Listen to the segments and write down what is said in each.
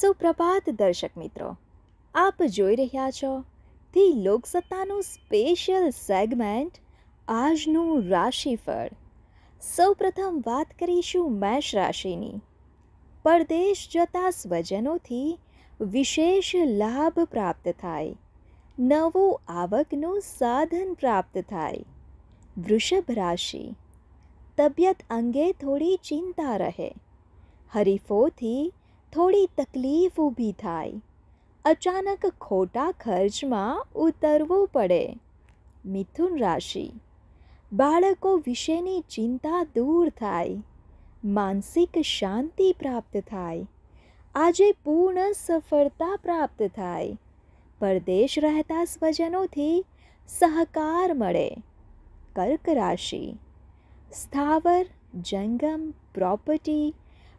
સુપ્રભાત દર્શક મિત્રો આપ જોઈ રહ્યા છો ધી લોકસત્તાનું સ્પેશિયલ સેગમેન્ટ આજનું રાશિફળ સૌપ્રથમ વાત કરીશું મેષ રાશિની પરદેશ જતા સ્વજનોથી વિશેષ લાભ પ્રાપ્ત થાય નવું આવકનું સાધન પ્રાપ્ત થાય વૃષભ રાશિ તબિયત અંગે થોડી ચિંતા રહે હરીફોથી થોડી તકલીફ ઊભી થાય અચાનક ખોટા ખર્ચમાં ઉતરવું પડે મિથુન રાશિ બાળકો વિશેની ચિંતા દૂર થાય માનસિક શાંતિ પ્રાપ્ત થાય આજે પૂર્ણ સફળતા પ્રાપ્ત થાય પરદેશ રહેતા સ્વજનોથી સહકાર મળે કર્ક રાશિ સ્થાવર જંગમ પ્રોપર્ટી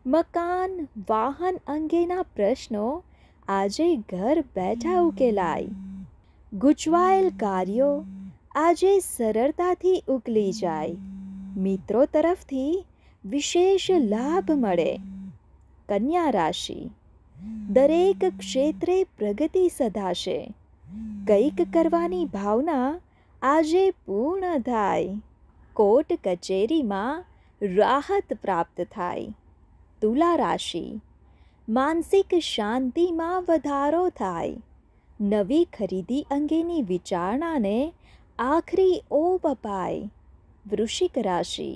મકાન વાહન અંગેના પ્રશ્નો આજે ઘર બેઠા ઉકેલાય ગૂંચવાયેલ કાર્યો આજે સરળતાથી ઉકલી જાય મિત્રો તરફથી વિશેષ લાભ મળે કન્યા રાશિ દરેક ક્ષેત્રે પ્રગતિ સધાશે કંઈક કરવાની ભાવના આજે પૂર્ણ થાય કોર્ટ કચેરીમાં રાહત પ્રાપ્ત થાય તુલા રાશિ માનસિક શાંતિમાં વધારો થાય નવી ખરીદી અંગેની વિચારણાને આખરી ઓપ અપાય વૃશ્ચિક રાશિ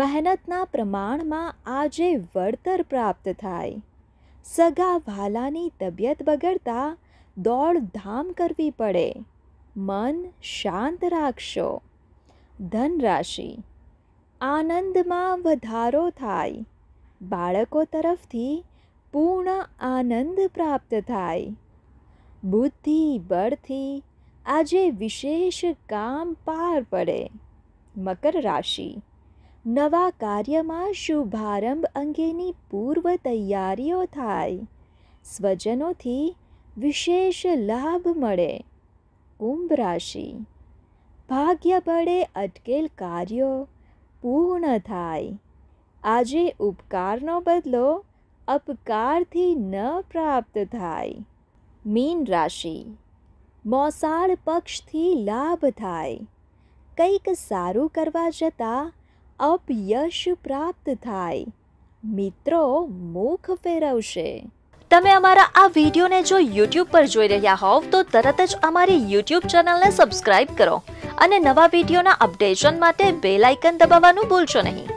મહેનતના પ્રમાણમાં આજે વળતર પ્રાપ્ત થાય સગા વાલાની તબિયત બગડતા દોડધામ કરવી પડે મન શાંત રાખશો ધનરાશિ આનંદમાં વધારો થાય બાળકો તરફથી પૂર્ણ આનંદ પ્રાપ્ત થાય બુદ્ધિ બળથી આજે વિશેષ કામ પાર પડે મકર રાશિ નવા કાર્યમાં શુભારંભ અંગેની પૂર્વ તૈયારીઓ થાય સ્વજનોથી વિશેષ લાભ મળે કુંભ રાશિ ભાગ્ય બળે અટકેલ કાર્યો પૂર્ણ થાય આજે ઉપકારનો બદલો અપકારથી ન પ્રાપ્ત થાય મીન રાશિ મોસાળ પક્ષથી લાભ થાય કંઈક સારું કરવા જતાં અપયશ પ્રાપ્ત થાય મિત્રો મુખ ફેરવશે તમે અમારા આ વિડીયોને જો યુટ્યુબ પર જોઈ રહ્યા હોવ તો તરત જ અમારી યુટ્યુબ ચેનલને સબસ્ક્રાઇબ કરો અને નવા વિડીયોના અપડેશન માટે બેલ આઇકન દબાવવાનું ભૂલશો નહીં